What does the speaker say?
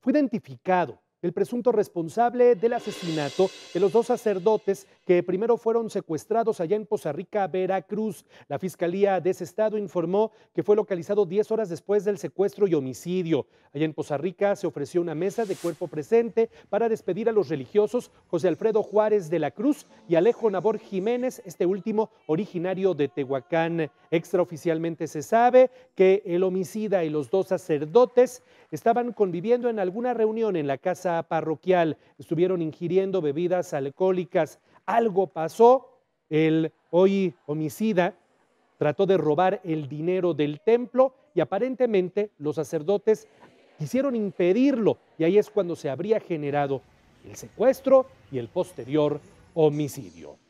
fue identificado el presunto responsable del asesinato de los dos sacerdotes que primero fueron secuestrados allá en Poza Rica, Veracruz. La Fiscalía de ese estado informó que fue localizado 10 horas después del secuestro y homicidio. Allá en Poza Rica se ofreció una mesa de cuerpo presente para despedir a los religiosos José Alfredo Juárez de la Cruz y Alejo Nabor Jiménez, este último originario de Tehuacán. Extraoficialmente se sabe que el homicida y los dos sacerdotes estaban conviviendo en alguna reunión en la casa parroquial, estuvieron ingiriendo bebidas alcohólicas, algo pasó, el hoy homicida trató de robar el dinero del templo y aparentemente los sacerdotes quisieron impedirlo y ahí es cuando se habría generado el secuestro y el posterior homicidio.